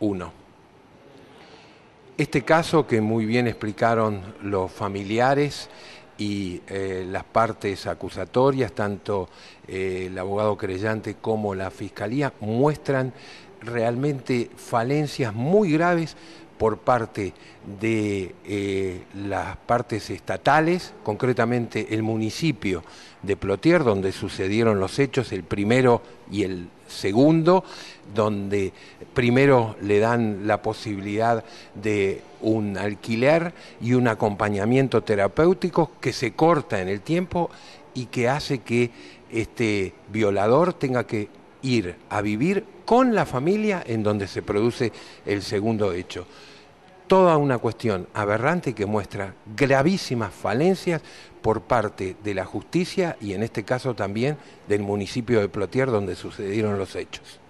uno. Este caso que muy bien explicaron los familiares y eh, las partes acusatorias, tanto eh, el abogado creyente como la fiscalía, muestran realmente falencias muy graves por parte de eh, las partes estatales, concretamente el municipio de Plotier, donde sucedieron los hechos, el primero y el segundo, donde primero le dan la posibilidad de un alquiler y un acompañamiento terapéutico que se corta en el tiempo y que hace que este violador tenga que ir a vivir con la familia en donde se produce el segundo hecho toda una cuestión aberrante que muestra gravísimas falencias por parte de la justicia y en este caso también del municipio de Plotier donde sucedieron los hechos.